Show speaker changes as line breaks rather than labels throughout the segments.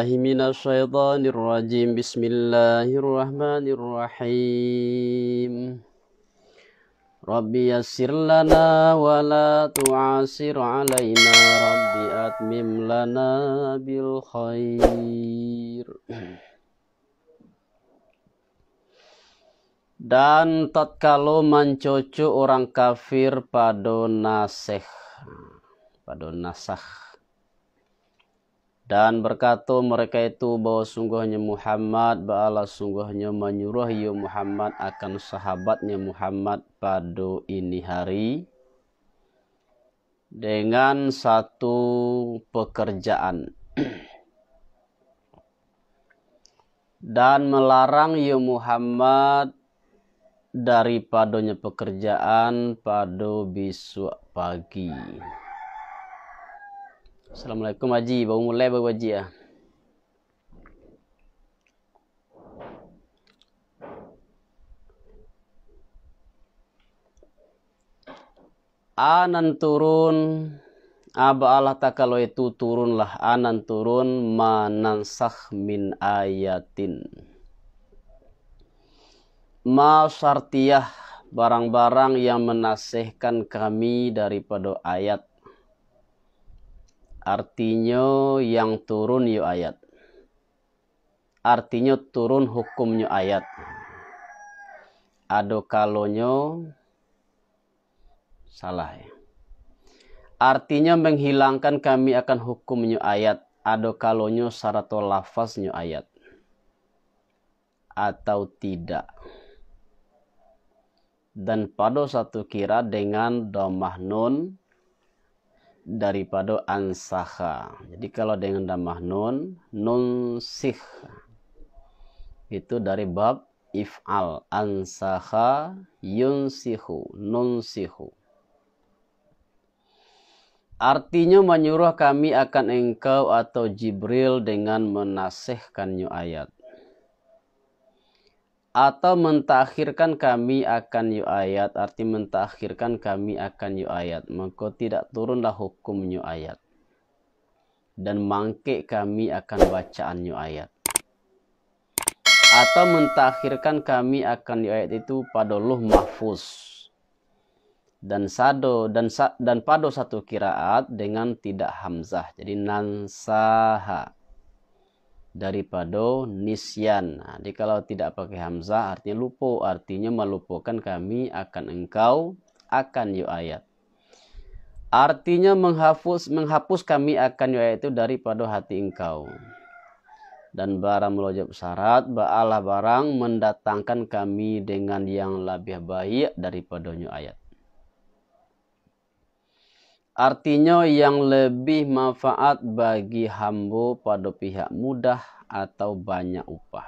بالله من الشيطان الرجيم بسم الله الرحمن الرحيم ربي يسر لنا ولا تعسر علينا bil أتمم لنا بالخير Dan tatkala mencucu orang kafir pada nasih, pada nasah dan berkata mereka itu bahwa sungguhnya Muhammad, bala sungguhnya menyuruh ya Muhammad akan sahabatnya Muhammad pada ini hari. Dengan satu pekerjaan. Dan melarang ya Muhammad daripadanya pekerjaan pada besok pagi. Assalamualaikum Haji, baru mulai baru Haji lah. Ya? Anan turun Aba Allah kalau itu turunlah anan turun Manansah min ayatin. Ma syartiyah barang-barang yang menasehkan kami daripada ayat Artinya yang turun yo ayat. Artinya turun hukumnya ayat. Ado kalonyo salah ya. Artinya menghilangkan kami akan hukumnya ayat. Ado kalonyo sarato lafaznya ayat. Atau tidak. Dan pada satu kira dengan domah nun daripada ansaha. Jadi kalau dengan damah nun, nun sih itu dari bab if'al ansaha yunsihu sihu. Artinya menyuruh kami akan engkau atau Jibril dengan menasehkannya ayat atau mentakhirkan kami akan yu ayat arti mentakhirkan kami akan yu ayat maka tidak turunlah hukum yu ayat dan mangke kami akan bacaan yu ayat atau mentakhirkan kami akan yu ayat itu pada luh mahfuz dan sado dan sa, dan pado satu kiraat dengan tidak hamzah jadi nansaha daripada nisyan. Nah, jadi kalau tidak pakai hamzah artinya lupa, artinya melupakan kami akan engkau akan yu ayat. Artinya menghapus menghapus kami akan yu ayat itu daripada hati engkau. Dan barang melojab syarat, ba'alah barang mendatangkan kami dengan yang lebih baik daripada yu ayat. Artinya yang lebih manfaat bagi hamba pada pihak mudah atau banyak upah.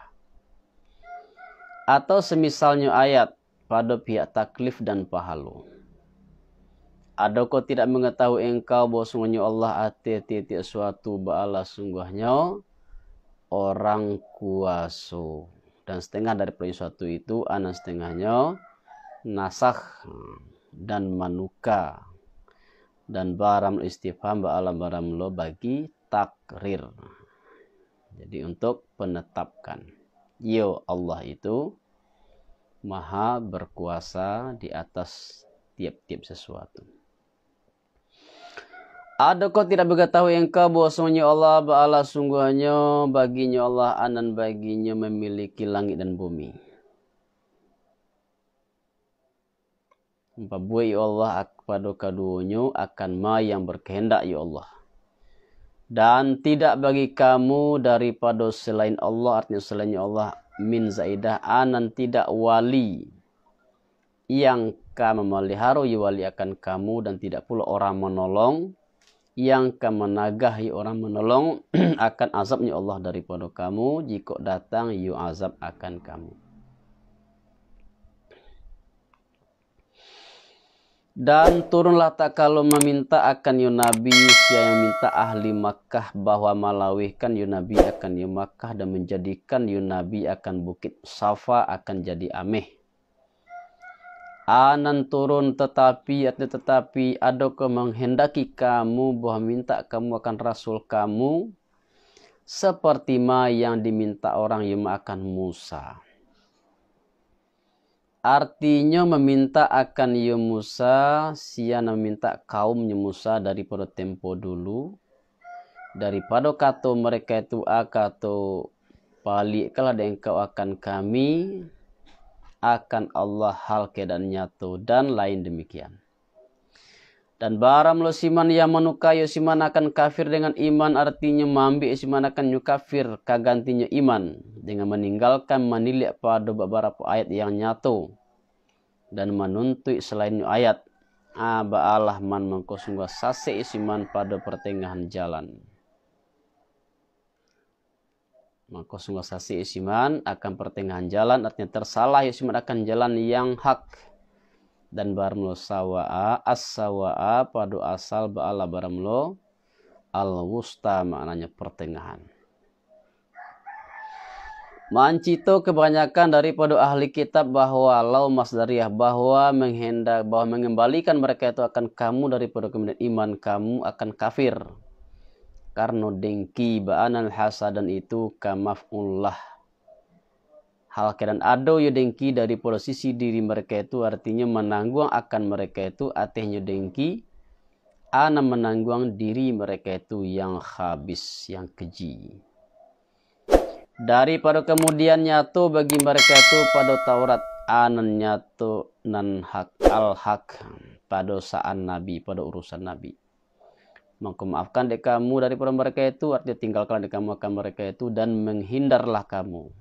Atau semisalnya ayat pada pihak taklif dan pahala. Adakah tidak mengetahui engkau bahwa sungguhnya Allah ati titik suatu ba'ala sungguhnya orang kuasa. Dan setengah dari poin suatu itu anak setengahnya nasakh dan manuka dan baram istifham ba baram lo bagi takrir jadi untuk penetapkan yo Allah itu maha berkuasa di atas tiap-tiap sesuatu ada kau tidak mengetahui engkau bahwasanya Allah Ba'ala sungguhnya baginya Allah anan baginya memiliki langit dan bumi Babuai ya Allah pada kaduonyo akan ma yang berkehendak ya Allah. Dan tidak bagi kamu daripada selain Allah, artinya selain ya Allah, min zaidah anan tidak wali yang kamu memelihara ya wali akan kamu dan tidak pula orang menolong yang kamu ya orang menolong akan azabnya Allah daripada kamu jika datang Ya azab akan kamu. Dan turunlah tak kalau meminta akan Yunabi ya Sia yang minta ahli Makkah bahwa malawihkan Yunabi ya akan Yu ya Makkah dan menjadikan Yunabi akan bukit Safa akan jadi ameh. Anan turun tetapi atau tetapi ke menghendaki kamu bahwa minta kamu akan rasul kamu seperti ma yang diminta orang yang akan Musa. Artinya meminta akan ye ya Musa, sia meminta kaum ye ya Musa daripada tempo dulu. Daripada kata mereka itu akato balik kalau ada engkau akan kami akan Allah hal keadaan nyato dan lain demikian. Dan baram lo siman yang menukayo ya siman akan kafir dengan iman artinya mambi ya siman akan nyu kafir kagantinya iman dengan meninggalkan menilik pada beberapa ayat yang nyatu dan menuntut selain ayat aba Allah man mengkosungga sase ya siman pada pertengahan jalan mengkosungguh sase sasi isiman akan pertengahan jalan artinya tersalah isiman akan jalan yang hak dan baramlo sawa'a as-sawa'a padu asal ba'ala baramlo al-wusta maknanya pertengahan. Mancito kebanyakan daripada ahli kitab bahwa lau dariyah bahwa menghendak bahwa mengembalikan mereka itu akan kamu daripada kemudian iman kamu akan kafir. Karena dengki ba'anal hasadan itu kamaf'ullah hal kedan ado yudengki dari posisi diri mereka itu artinya menanggung akan mereka itu ateh yudengki ana menanggung diri mereka itu yang habis yang keji daripada kemudian nyatu bagi mereka itu pada Taurat anan nyatu nan hak al hak pada saat nabi pada urusan nabi maka maafkan dek kamu daripada mereka itu artinya tinggalkan dek kamu akan mereka itu dan menghindarlah kamu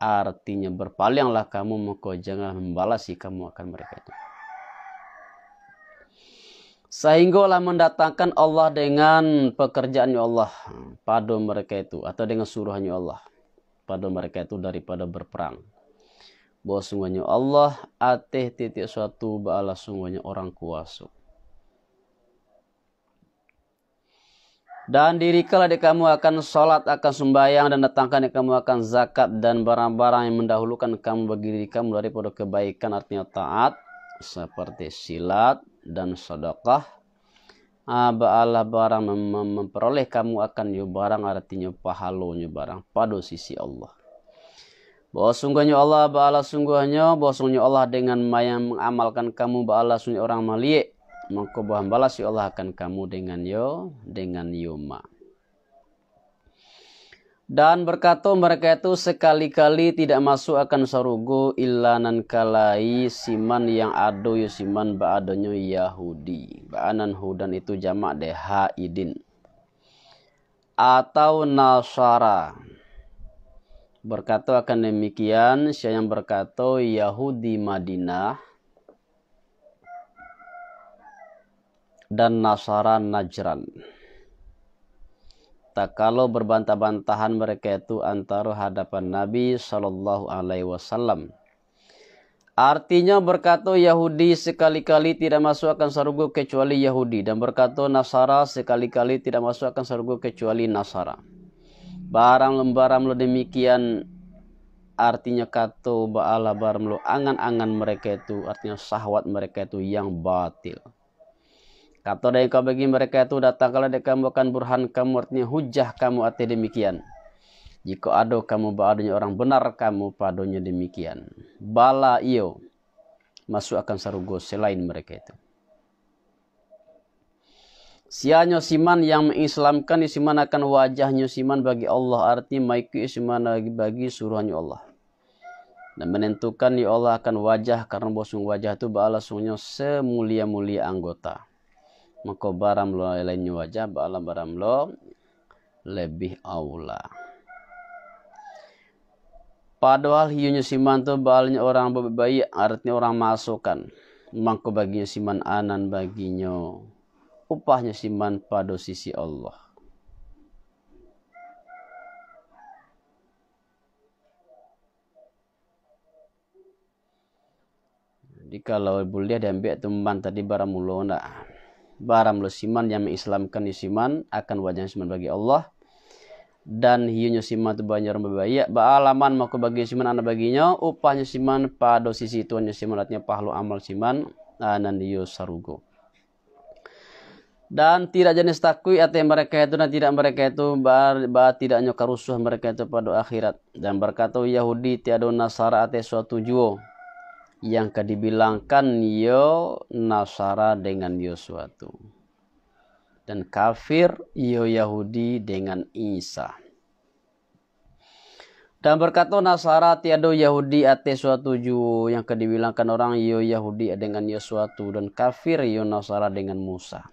artinya berpalinglah kamu maka jangan membalas membalasi kamu akan mereka itu. sehingga Sehinggalah mendatangkan Allah dengan pekerjaannya Allah pada mereka itu atau dengan suruhannya Allah pada mereka itu daripada berperang. Bahwa sungguhnya Allah ateh titik suatu baalah sungguhnya orang kuasa. Dan dirikalah di kamu akan sholat, akan sembahyang, dan datangkan di kamu akan zakat dan barang-barang yang mendahulukan kamu bagi diri kamu daripada kebaikan artinya taat seperti silat dan sedekah. Allah barang mem memperoleh kamu akan barang artinya pahalonyo barang pada sisi Allah. Bahwa sungguhnya Allah, bahwa sungguhnya, bahwa sungguhnya Allah dengan yang mengamalkan kamu, bahwa sungguhnya orang maliyek maka balas ya Allah akan kamu dengan yo dengan yuma dan berkata mereka itu sekali-kali tidak masuk akan sarugo ilanan kalai siman yang ado yusiman ya ba'adonyo Yahudi. Ba'anan hudan itu jamak deha idin. Atau nasara. Berkata akan demikian, saya yang berkata Yahudi Madinah dan Nasara Najran. Tak kalau berbantah-bantahan mereka itu antara hadapan Nabi Shallallahu Alaihi Wasallam. Artinya berkata Yahudi sekali-kali tidak masuk akan surga kecuali Yahudi dan berkata Nasara sekali-kali tidak masuk akan surga kecuali Nasara. Barang lembaram lo demikian artinya kata ba'ala barang lo angan-angan mereka itu artinya sahwat mereka itu yang batil. Kata dari kau bagi mereka itu datang kalau mereka bukan burhan kamu artinya hujah kamu arti demikian. Jika ada kamu badunya orang benar kamu padonya demikian. Bala iyo masuk akan sarugo selain mereka itu. Sianyo siman yang mengislamkan isiman akan wajahnya siman bagi Allah arti maiku isiman bagi suruhannya Allah. Dan menentukan ya Allah akan wajah karena bosung wajah itu bala sunyo semulia-mulia anggota maka baramlo lainnya wajah baram baramlo lebih aula Padahal siman simanto balnya orang bayi artinya orang masukan. Mangko baginya siman anan baginya. Upahnya siman pada sisi Allah. Jadi kalau boleh diambil teman tadi baramulona baram lo siman yang mengislamkan ni siman akan wajah siman bagi Allah dan hiunya siman tu banyak orang berbahaya ya, baalaman maku bagi siman anak baginya upahnya siman pada sisi tuannya siman artinya pahlu amal siman anan ah, hiu sarugo dan tidak jenis takui yang mereka itu dan tidak mereka itu bar, bar tidaknya karusuh mereka itu pada akhirat dan berkata Yahudi tiada Nasara atau suatu juo yang kedibilangkan yo Nasara dengan Yosua suatu dan kafir yo Yahudi dengan Isa dan berkata Nasara tiado Yahudi ate suatu ju yang kedibilangkan orang yo Yahudi dengan Yosua suatu dan kafir yo Nasara dengan Musa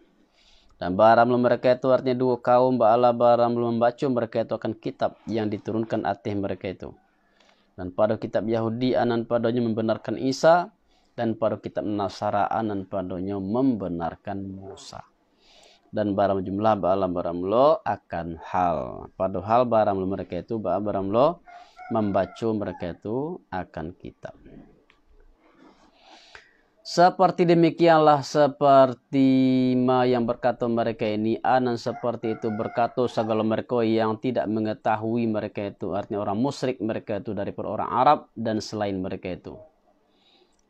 dan baram belum mereka itu artinya dua kaum ba'ala baram belum membaca mereka itu akan kitab yang diturunkan ateh mereka itu dan pada kitab Yahudi anan padanya membenarkan Isa dan pada kitab Nasara anan padanya membenarkan Musa dan barang jumlah ba'alam baramlo akan hal pada hal baramlo mereka itu ba'alam baramlo membaca mereka itu akan kitab seperti demikianlah seperti ma yang berkata mereka ini anan seperti itu berkata segala mereka yang tidak mengetahui mereka itu artinya orang musyrik mereka itu dari orang Arab dan selain mereka itu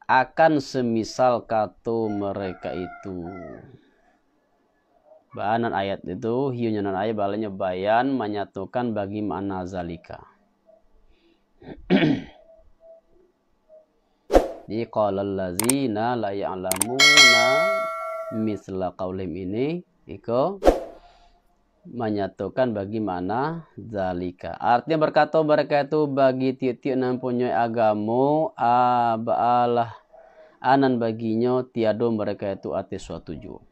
akan semisal kata mereka itu Bahanan ayat itu hiunya ayat balanya bayan menyatukan bagi mana zalika. Jadi qalal lazina la ya'lamuna misla qaulim ini iku menyatukan bagaimana zalika. Artinya berkata mereka itu bagi titik yang punya agamu abalah anan baginya tiado mereka itu atas suatu jua.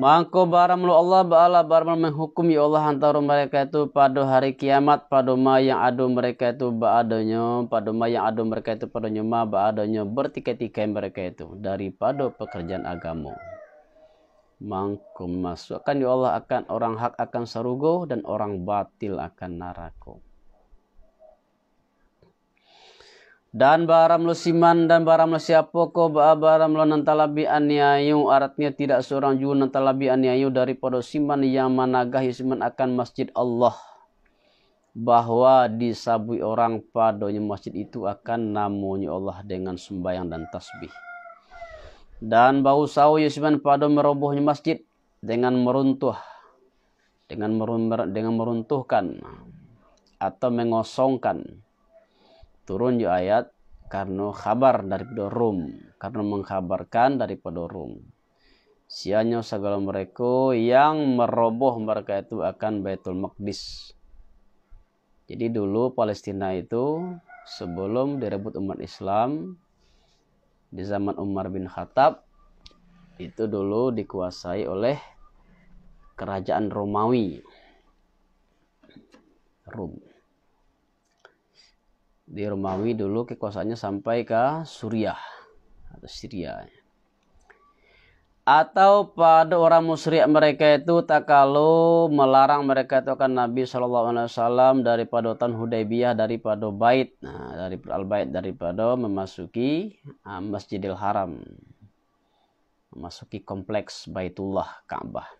Mangko baramlu Allah ba'ala baramlu menghukum ya Allah antara mereka itu pada hari kiamat pada ma yang adu mereka itu ba'adanya pada ma yang adu mereka itu pada nyuma ba'adanya bertikai-tikai mereka itu daripada pekerjaan agama. Mangko masukkan ya Allah akan orang hak akan sarugo dan orang batil akan narako. Dan lo siman dan baramlo siapoko ba baramlo nantalabi aniayu aratnya tidak seorang juga nantalabi aniayu daripada siman yang managah siman akan masjid Allah. Bahwa disabui orang padonya masjid itu akan namunya Allah dengan sembahyang dan tasbih. Dan bau sawu Yusiman pada merobohnya masjid dengan meruntuh dengan meruntuh, dengan meruntuhkan atau mengosongkan turun di ayat karena kabar dari Pedorum, karena mengkabarkan dari Pedorum. sianya segala mereka yang meroboh mereka itu akan Baitul Maqdis jadi dulu Palestina itu sebelum direbut umat Islam di zaman Umar bin Khattab itu dulu dikuasai oleh kerajaan Romawi Rum di Romawi dulu kekuasaannya sampai ke Suriah atau Syria atau pada orang musyrik mereka itu tak kalau melarang mereka itu akan Nabi Shallallahu Alaihi Wasallam daripada tan Hudaybiyah daripada bait nah, dari al bait daripada memasuki ah, Masjidil Haram memasuki kompleks Baitullah Ka'bah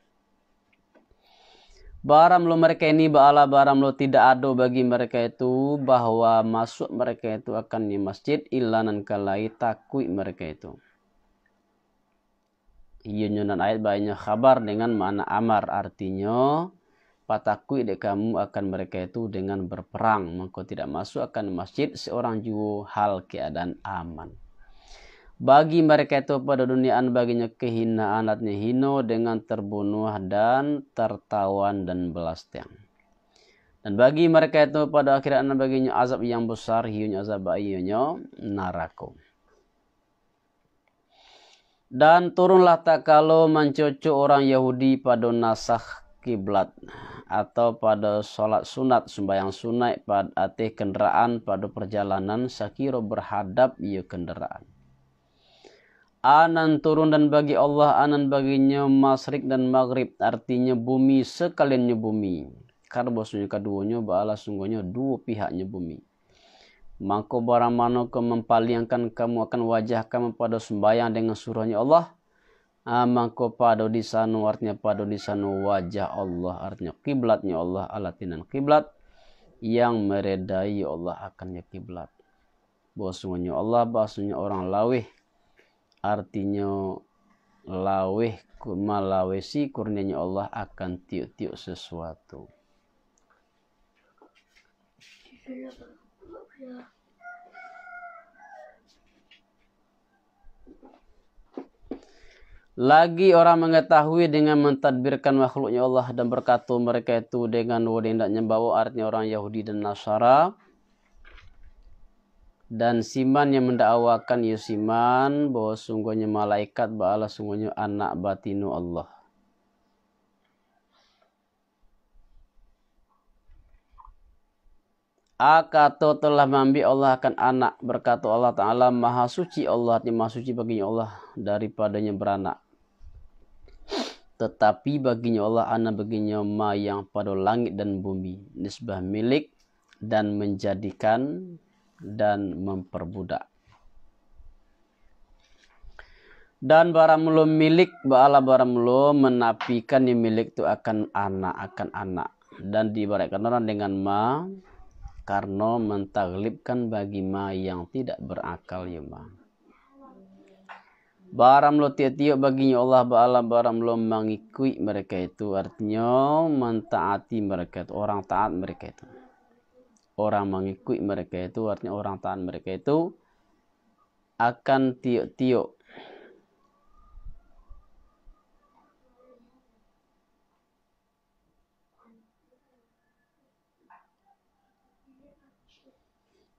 Barang lo mereka ini ba'ala barang lo tidak ada bagi mereka itu bahwa masuk mereka itu akan di masjid ilanan kalai takui mereka itu. Iyunyunan ayat banyak kabar dengan mana amar artinya patakui dek kamu akan mereka itu dengan berperang maka tidak masuk akan masjid seorang juga hal keadaan aman. Bagi mereka itu pada duniaan baginya kehinaan artinya hino dengan terbunuh dan tertawan dan belas tiang. Dan bagi mereka itu pada akhirat baginya azab yang besar hiunya azab ayunya narako. Dan turunlah tak kalau mencucu orang Yahudi pada nasah kiblat atau pada sholat sunat sembahyang sunai pada atih kendaraan pada perjalanan sakiro berhadap ia kendaraan Anan turun dan bagi Allah anan baginya masrik dan maghrib artinya bumi sekaliannya bumi karena bahasanya keduanya bala sungguhnya dua pihaknya bumi maka barang mana kau mempaliangkan kamu akan wajah kamu pada sembahyang dengan suruhnya Allah ah, maka pada di sana artinya pada di sana wajah Allah artinya kiblatnya Allah alatinan kiblat yang meredai Allah akannya kiblat bahasanya Allah bahasanya orang lawih artinya laweh malawesi kurnianya Allah akan tiuk-tiuk sesuatu Lagi orang mengetahui dengan mentadbirkan makhluknya Allah dan berkata mereka itu dengan wadindaknya bawa artinya orang Yahudi dan Nasara dan Siman yang mendakwakan Yusiman ya bahwa sungguhnya malaikat bala sungguhnya anak batinu Allah. Akato telah mambi Allah akan anak berkata Allah Ta'ala maha suci Allah hati maha suci baginya Allah daripadanya beranak. Tetapi baginya Allah anak baginya ma yang pada langit dan bumi nisbah milik dan menjadikan dan memperbudak. Dan barang belum milik bala barang belum menapikan yang milik itu akan anak akan anak dan diibaratkan orang dengan ma karena mentaglibkan bagi ma yang tidak berakal ya ma. Barang lo tiap-tiap baginya Allah Ba'ala barang lo mengikui mereka itu. Artinya mentaati mereka itu. Orang taat mereka itu orang mengikuti mereka itu artinya orang taat mereka itu akan tiok-tiok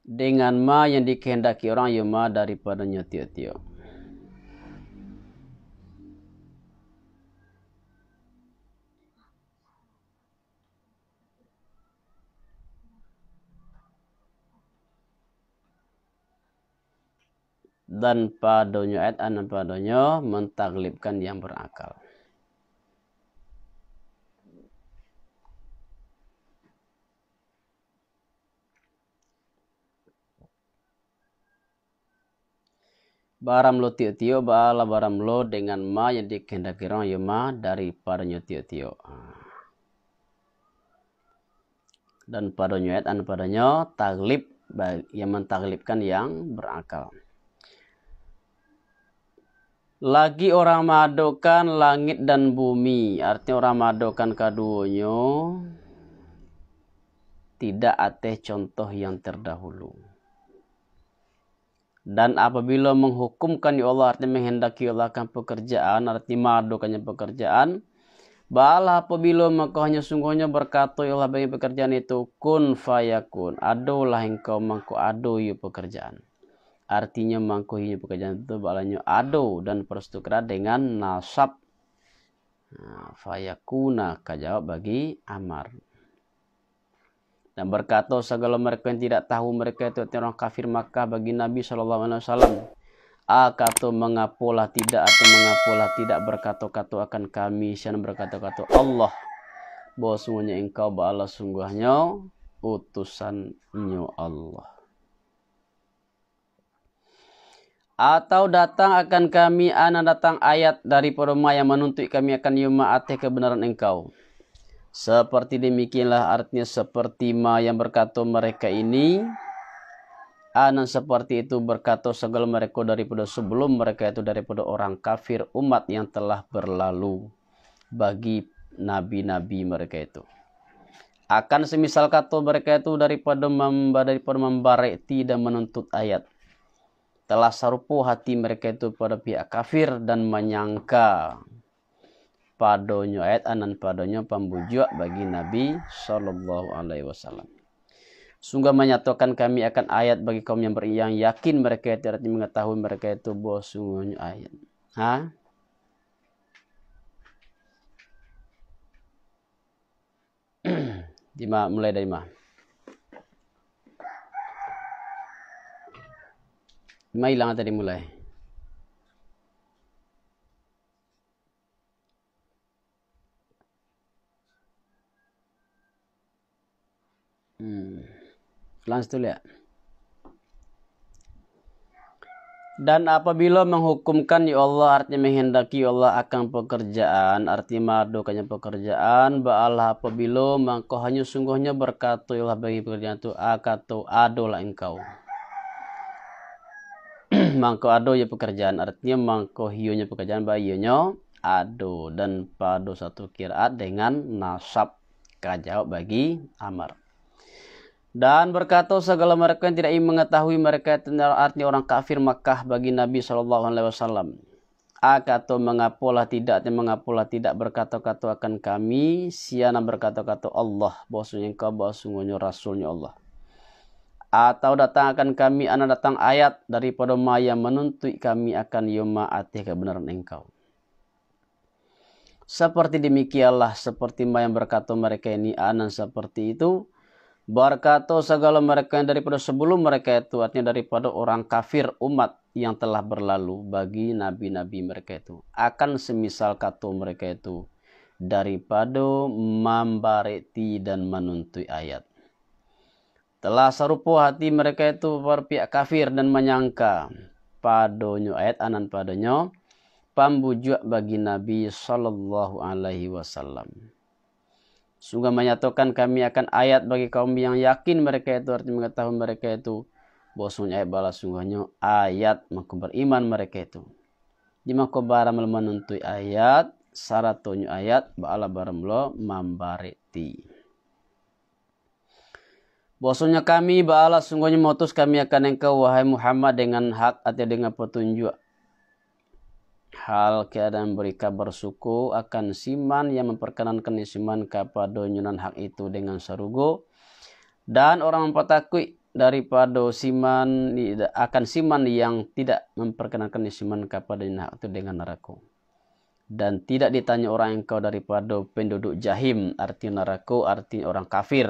dengan ma yang dikehendaki orang yuma ya daripadanya tiuk tiok dan padonyo ayat dan padonyo mentaglibkan yang berakal. Baram lo tio tio baala baram lo dengan ma yang dikehendaki orang ya ma padonyo tio tio. Dan padonyo ayat dan padonyo taglib yang mentaglibkan yang berakal lagi orang madokan langit dan bumi artinya orang madokan kaduonyo tidak ateh contoh yang terdahulu dan apabila menghukumkan ya Allah artinya menghendaki ya Allah akan pekerjaan artinya madokannya pekerjaan Bala apabila makanya sungguhnya berkata ya Allah bagi pekerjaan itu kun fayakun. lah engkau mangku adu ya pekerjaan artinya mangkuhinya pekerjaan itu balanya ado dan perstukra dengan nasab nah, fayakuna kajawab bagi amar dan berkata segala mereka yang tidak tahu mereka itu orang kafir maka bagi Nabi Shallallahu Alaihi Wasallam akato mengapolah tidak atau mengapolah tidak berkata-kata akan kami sian berkata-kata Allah bahwa semuanya engkau bala sungguhnya utusannya Allah atau datang akan kami ana datang ayat dari perma yang menuntut kami akan yuma ateh kebenaran engkau. Seperti demikianlah artinya seperti ma yang berkata mereka ini. Anan seperti itu berkata segala mereka daripada sebelum mereka itu daripada orang kafir umat yang telah berlalu bagi nabi-nabi mereka itu. Akan semisal kata mereka itu daripada memba, daripada membarek tidak menuntut ayat telah sarpu hati mereka itu pada pihak kafir dan menyangka padonyo ayat anan padonyo pembujuk bagi Nabi Shallallahu Alaihi Wasallam. Sungguh menyatukan kami akan ayat bagi kaum yang beriang yakin mereka tidak mengetahui mereka itu bahwa sungguhnya ayat. Ha? Dima mulai dari mana? May lang tadi mulai. Hmm. Langsung ya. Dan apabila menghukumkan ya Allah artinya menghendaki ya Allah akan pekerjaan Arti mardukanya pekerjaan ba'alah apabila hanya sungguhnya berkata ya Allah bagi pekerjaan itu akatu adolah engkau mangko ado ya pekerjaan artinya mangko hionya pekerjaan ba hionya ya ado dan pada satu kiraat dengan nasab kajau bagi amar dan berkata segala mereka yang tidak ingin mengetahui mereka tentang artinya orang kafir Makkah bagi Nabi Shallallahu Alaihi Wasallam akato mengapolah tidak dan mengapolah tidak berkata-kata akan kami siana berkata-kata Allah bahwasanya engkau bahwa rasulnya Allah atau datang akan kami anak datang ayat daripada yang menuntut kami akan yoma ati kebenaran engkau. Seperti demikianlah seperti yang berkata mereka ini anan seperti itu. Berkata segala mereka yang daripada sebelum mereka itu artinya daripada orang kafir umat yang telah berlalu bagi nabi-nabi mereka itu akan semisal kata mereka itu daripada membareti dan menuntut ayat telah serupa hati mereka itu berpihak kafir dan menyangka padonyo ayat anan padonyo pambujuk bagi Nabi Shallallahu Alaihi Wasallam. Sungguh menyatukan kami akan ayat bagi kaum yang yakin mereka itu artinya mengetahui mereka itu bosunya ayat balas sungguhnya ayat maka beriman mereka itu. Di maka baram menuntui ayat saratonya ayat ba'ala baramlo lo mambareti. Bosunya kami bala sungguhnya motus kami akan engkau wahai Muhammad dengan hak atau dengan petunjuk. Hal keadaan mereka bersuku akan siman yang memperkenankan siman kepada nyunan hak itu dengan sarugo. Dan orang mempertakui daripada siman akan siman yang tidak memperkenankan siman kepada nyunan hak itu dengan neraka. Dan tidak ditanya orang engkau daripada penduduk jahim arti neraka arti orang kafir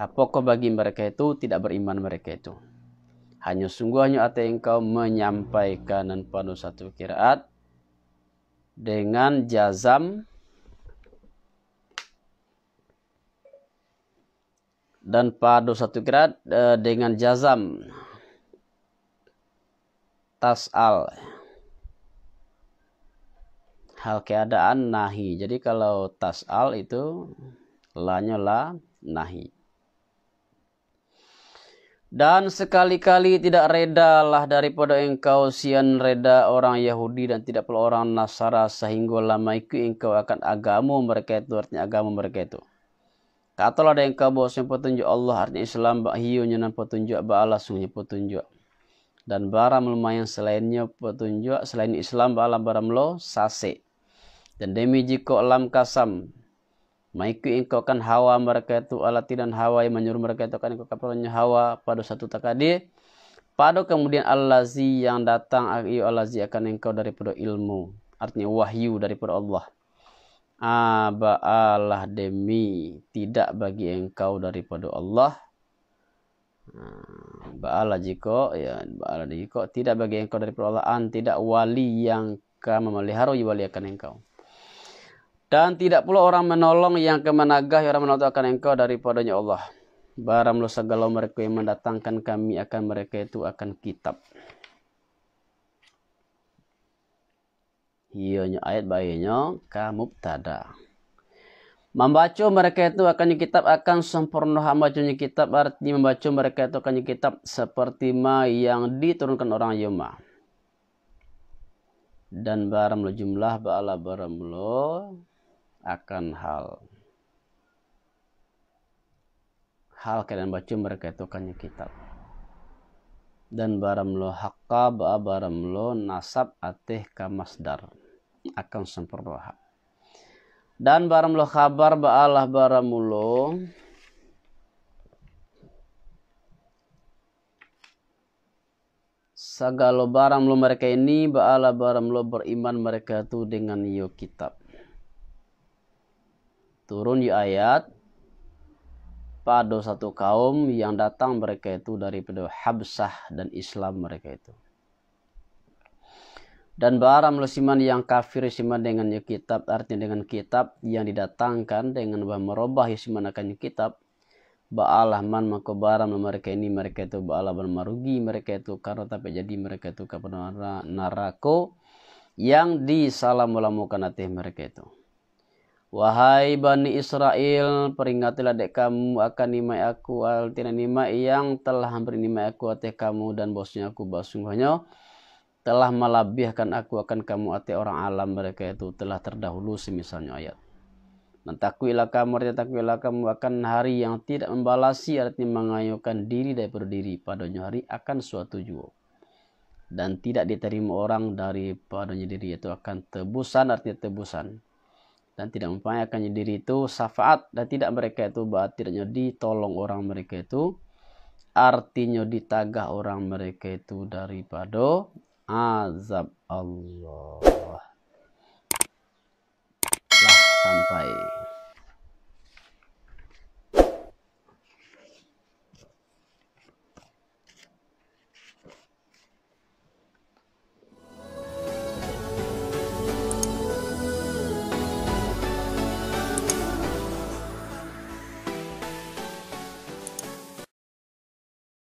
Apakah bagi mereka itu tidak beriman mereka itu? Hanya sungguhnya atau engkau menyampaikan dan penuh satu kiraat dengan jazam dan pada satu kiraat eh, dengan jazam tas'al hal keadaan nahi jadi kalau tas'al itu lanyola nahi dan sekali-kali tidak redalah daripada engkau sian reda orang Yahudi dan tidak perlu orang Nasara sehingga lama itu engkau akan agamu mereka itu artinya agama mereka itu. Katalah ada engkau bahwa petunjuk Allah artinya Islam bak hiu nyenan petunjuk bak Allah petunjuk. Dan barang lumayan selainnya petunjuk selain Islam bak Allah barang lo sase. Dan demi jiko alam kasam Maiku engkau kan hawa mereka itu alati dan hawa yang menyuruh mereka itu akan engkau hawa pada satu takadi. Pada kemudian allazi yang datang ayu allazi akan engkau daripada ilmu. Artinya wahyu daripada Allah. Aba'alah demi tidak bagi engkau daripada Allah. Hmm, Baalah jiko ya Baalah jiko tidak bagi engkau daripada Allah an tidak wali yang kamu memelihara wali akan engkau. Dan tidak pula orang menolong yang kemenagah orang menolong akan engkau daripadanya Allah. Barang segala mereka yang mendatangkan kami akan mereka itu akan kitab. Iyonyo ayat bayinya kamu tada. Membaca mereka itu akan kitab akan sempurna hamajunya kitab arti membaca mereka itu akan kitab seperti ma yang diturunkan orang Yoma. Dan barang jumlah ba'ala barang akan hal hal kalian baca mereka itu kan kitab dan baramlo hakka ba baramlo nasab atih kamasdar akan sempurna dan baramlo kabar ba Allah baramulo segala barang lo mereka ini ba Allah baramlo beriman mereka itu dengan yo kitab turun di ayat pada satu kaum yang datang mereka itu daripada Habsah dan Islam mereka itu. Dan barang musiman yang kafir siman dengan kitab artinya dengan kitab yang didatangkan dengan merubah siman akan kitab Ba'alah man maka barang mereka ini mereka itu ba'alah bermarugi mereka itu karena tapi jadi mereka itu kepada narako yang disalamulamukan melamukan hati mereka itu. Wahai Bani Israel, peringatilah dek kamu akan nimai aku, altina nimai yang telah hampir nimai aku ati kamu dan bosnya aku basungguhnya telah melabihkan aku akan kamu ati orang alam mereka itu telah terdahulu semisalnya ayat. Dan takwilah kamu, artinya takwilah kamu akan hari yang tidak membalasi, artinya mengayuhkan diri dari berdiri padanya hari akan suatu jua. Dan tidak diterima orang daripadanya diri, itu akan tebusan, artinya tebusan dan tidak mempunyai diri itu syafaat dan tidak mereka itu batirnya ditolong orang mereka itu artinya ditagah orang mereka itu daripada azab Allah lah sampai